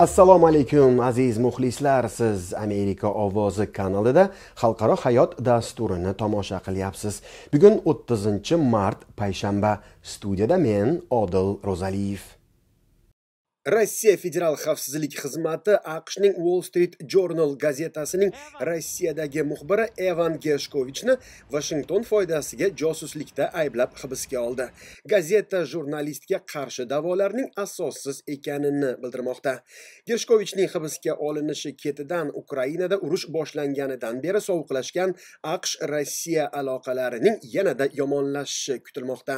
assalomu alaykum aziz muxlislar siz amerika ovozi kanalida xalqaro hayot dasturini tomosha qilyapsiz bugun 30 mart payshanba studiyada men odil ro'zaliyev rossiya federal xavfsizlik xizmati aqshning wall street journal gazetasining rossiyadagi muxbiri evan geshkovichni vashington foydasiga josuslikda ayblab hibsga oldi gazeta jurnalistga qarshi da'volarning asossiz ekanini bildirmoqda geshkovichning hibsga olinishi ketidan ukrainada urush boshlanganidan beri sovuqlashgan aqsh rossiya aloqalarining yanada yomonlashishi kutilmoqda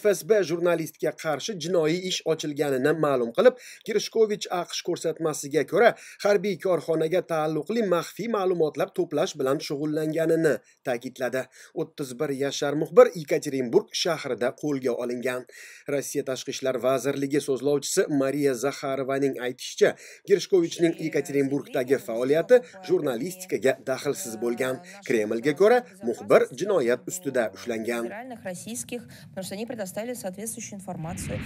fsb jurnalistga qarshi jinoiy ish ochilganini ma'lum qilib qilib kirishkovich aqsh ko'rsatmasiga ko'ra harbiy korxonaga taalluqli maxfiy ma'lumotlar to'plash bilan shug'ullanganini ta'kidladi 31 yashar muxbir yekaterinburg shahrida qo'lga olingan rossiya tashqi ishlar vazirligi so'zlovchisi mariya zaxarovaning aytishicha kirishkovichning yekaterinburgdagi faoliyati jurnalistikaga daxlsiz bo'lgan kremlga ko'ra muxbir jinoyat ustida ushlangan российских, потому что они предоставили соответствующую информацию.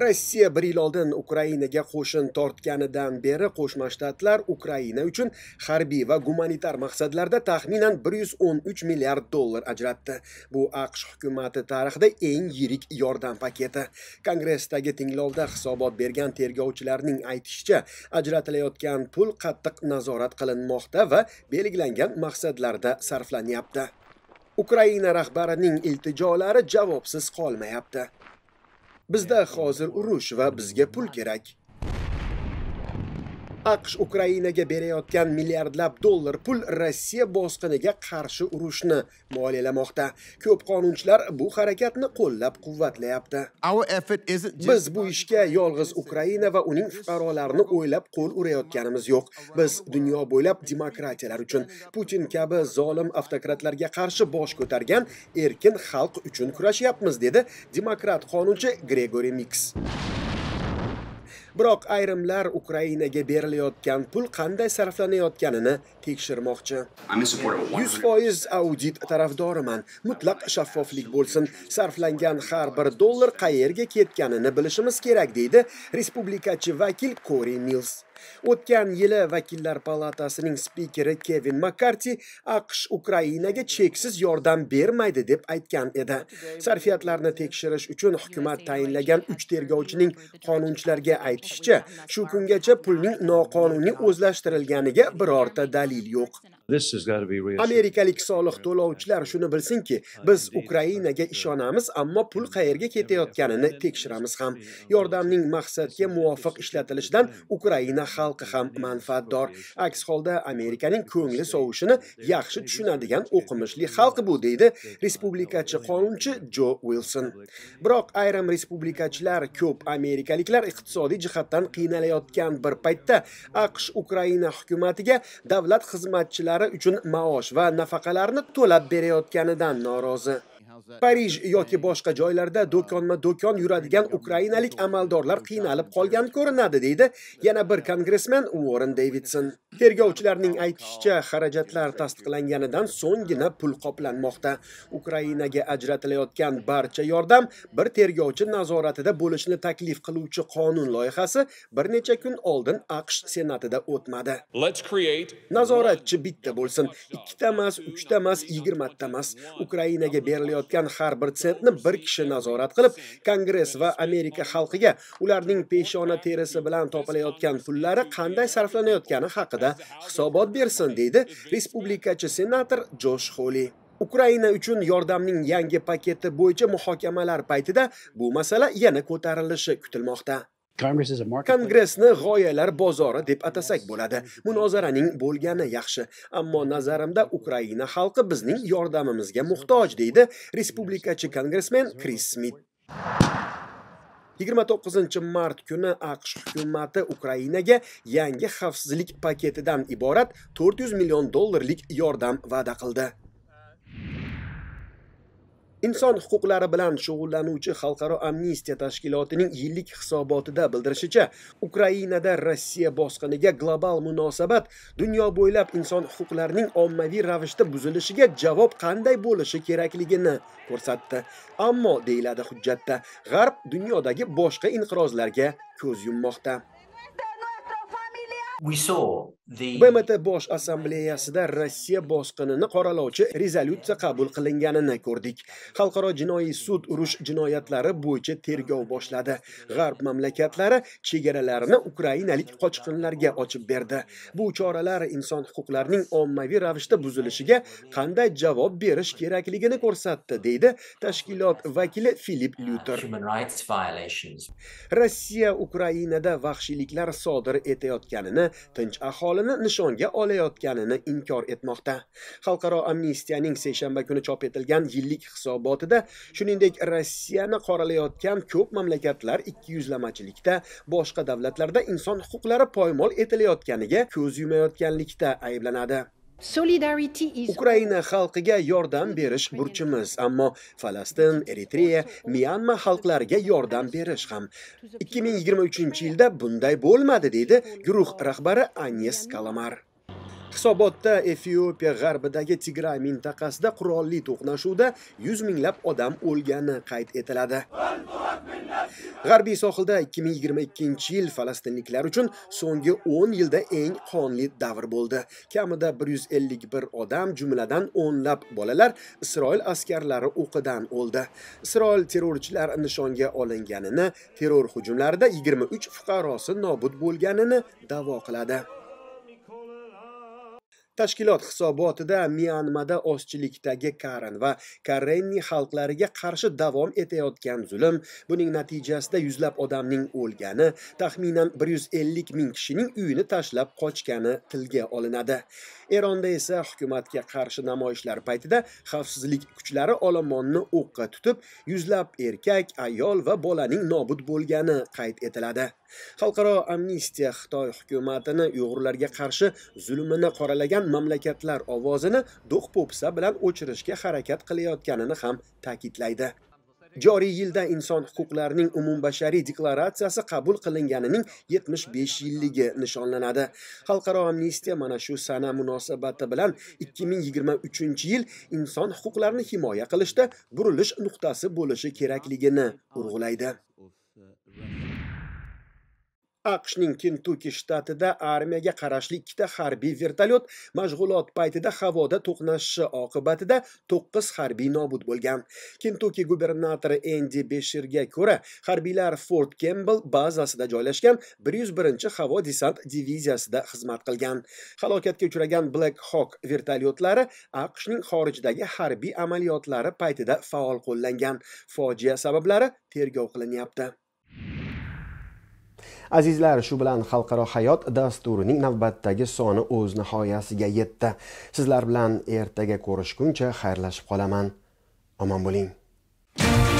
rossiya bir yil oldin ukrainaga qo'shin tortganidan beri qo'shma shtatlar ukraina uchun harbiy va gumanitar maqsadlarda taxminan 113 milliard dollar ajratdi bu aqsh hukumati tarixida eng yirik yordam paketi kongressdagi tinglovda hisobot bergan tergovchilarning aytishicha ajratilayotgan pul qattiq nazorat qilinmoqda va belgilangan maqsadlarda sarflanyapti ukraina rahbarining iltijolari javobsiz qolmayapti bizda hozir urush va bizga pul kerak aqsh ukrainaga berayotgan milliardlab dollar pul rossiya bosqiniga qarshi urushni moliyalamoqda ko'p qonunchilar bu harakatni qo'llab quvvatlayapti biz bu ishga yolg'iz ukraina va uning fuqarolarini o'ylab qo'l urayotganimiz yo'q biz dunyo bo'ylab demokratiyalar uchun putin kabi zolim avtokratlarga qarshi bosh ko'targan erkin xalq uchun kurashyapmiz dedi demokrat qonunchi gregori miks biroq ayrimlar Ukrainaga berilayotgan pul qanday sarflanayotganini tekshirmoqchi. 100% audit tarafdoriman. Mutlaq shaffoflik bo'lsin. Sarflangan har bir dollar qayerga ketganini bilishimiz kerak, deydi respublikachi vakil Kori Mills. O'tgan yili vakillar palatasining spikeri Kevin Makkarti AQSh Ukrainaga cheksiz yordam bermaydi deb aytgan edi. Sarfiyatlarni tekshirish uchun hukumat tayinlagan 3 tergovchining qonunchilarga aytishicha, shu kungacha pulning noqonuniy o'zlashtirilganiga birorta dalil yo'q. amerikalik soliq to'lovchilar shuni bilsinki biz ukrainaga ishonamiz ammo pul qayerga ketayotganini tekshiramiz ham yordamning maqsadga muvofiq ishlatilishidan ukraina xalqi ham manfaatdor aks holda amerikaning ko'ngli sovushini yaxshi tushunadigan o'qimishli xalq bu deydi respublikachi qonunchi jo uilson biroq ayrim respublikachilar ko'p amerikaliklar iqtisodiy jihatdan qiynalayotgan bir paytda aqsh ukraina hukumatiga davlat xizmatchilari xodimlari uchun maosh va nafaqalarni to'lab berayotganidan norozi parij yoki boshqa joylarda do'konma do'kon yuradigan ukrainalik amaldorlar qiynalib qolgan ko'rinadi deydi yana bir kongressmen Warren Davidson. Tergovchilarning aytishicha, xarajatlar tasdiqlanganidan so'nggina pul qoplanmoqda. Ukrainaga ajratilayotgan barcha yordam bir tergovchi nazoratida bo'lishini taklif qiluvchi qonun loyihasi bir necha kun oldin AQSh senatida o'tmadi. Nazoratchi bitta bo'lsin, ikkita emas, uchta emas, 20 ta emas. Ukrainaga berilayotgan olinayotgan har bir sentni bir kishi nazorat qilib, Kongress va Amerika xalqiga ularning peshona terisi bilan topilayotgan pullari qanday sarflanayotgani haqida hisobot bersin, deydi respublikachi senator Josh holi Ukraina uchun yordamning yangi paketi bo'yicha muhokamalar paytida bu masala yana ko'tarilishi kutilmoqda. kongressni g'oyalar bozori deb atasak bo'ladi munozaraning bo'lgani yaxshi ammo nazarimda ukraina xalqi bizning yordamimizga muhtoj deydi respublikachi kongressmen kris smit 29 mart kuni aqsh hukumati ukrainaga yangi xavfsizlik paketidan iborat 400 million dollarlik yordam va'da qildi inson huquqlari bilan shug'ullanuvchi xalqaro amnistiya tashkilotining yillik hisobotida bildirishicha ukrainada rossiya bosqiniga global munosabat dunyo bo'ylab inson huquqlarining ommaviy ravishda buzilishiga javob qanday bo'lishi kerakligini ko'rsatdi ammo deyiladi hujjatda g'arb dunyodagi boshqa inqirozlarga ko'z yummoqda bmt bosh assambleyasida rossiya bosqinini qoralovchi rezolyutsiya qabul qilinganini ko'rdik xalqaro jinoiy sud urush jinoyatlari bo'yicha tergov boshladi g'arb mamlakatlari chegaralarini ukrainalik qochqinlarga ochib berdi bu choralar inson huquqlarining ommaviy ravishda buzilishiga qanday javob berish kerakligini ko'rsatdi deydi tashkilot vakili filip lyuter rossiya ukrainada vahshiyliklar sodir etayotganini tinch aholini nishonga olayotganini inkor etmoqda xalqaro amnistiyaning seshanba kuni chop etilgan yillik hisobotida shuningdek rossiyani qoralayotgan ko'p mamlakatlar ikkiyuzlamachilikda boshqa davlatlarda inson huquqlari poymol etilayotganiga ko'z yumayotganlikda ayblanadi Ukraina xalqiga yordam berish burchimiz, ammo Falastin, Eritreya, Myanma xalqlariga yordam berish ham. 2023-yilda bunday bo'lmadi, dedi guruh rahbari Agnes Kalamar. Hisobotda Efiopiya g'arbidagi Tigray mintaqasida qurolli to'qnashuvda 100 minglab odam o'lgani qayd etiladi. G'arbiy sohilda 2022-yil falastinliklar uchun so'nggi 10 yilda eng qonli davr bo'ldi. Kamida 151 odam, jumladan o'nlab bolalar Isroil askarlari o'qidan o'ldi. Isroil terrorchilar nishonga olinganini, terror hujumlarida 23 fuqarosi nobud bo'lganini da'vo qiladi. tashkilot hisobotida myanmada ozchilikdagi karen va karenni xalqlariga qarshi davom etayotgan zulm buning natijasida yuzlab odamning o'lgani taxminan 150 ming kishining uyini tashlab qochgani tilga olinadi eronda esa hukumatga qarshi namoyishlar paytida xavfsizlik kuchlari olomonni o'qqa tutib yuzlab erkak ayol va bolaning nobud bo'lgani qayd etiladi xalqaro amnistiya xitoy hukumatini uyg'urlarga qarshi zulmini qoralagan qolgan mamlakatlar ovozini do'q po'pisa bilan o'chirishga harakat qilayotganini ham ta'kidlaydi joriy yilda inson huquqlarining umumbashariy deklaratsiyasi qabul qilinganining 75 yilligi nishonlanadi xalqaro amnistiya mana shu sana munosabati bilan 2023 yil inson huquqlarini himoya qilishda burilish nuqtasi bo'lishi kerakligini urg'ulaydi aqshning kentuki shtatida armiyaga qarashli ikkita harbiy vertolyot mashg'ulot paytida havoda to'qnashishi oqibatida to'qqiz harbiy nobud bo'lgan kentuki gubernatori endi beshirga ko'ra harbiylar fort kembl bazasida joylashgan bir yuz birinchi havo desant diviziyasida xizmat qilgan halokatga uchragan black hawk vertolyotlari aqshning xorijdagi harbiy amaliyotlari paytida faol qo'llangan fojia sabablari tergov qilinyapti azizlar shu bilan xalqaro hayot dasturining navbatdagi soni o'z nihoyasiga yetdi sizlar bilan ertaga ko'rishguncha xayrlashib qolaman omon bo'ling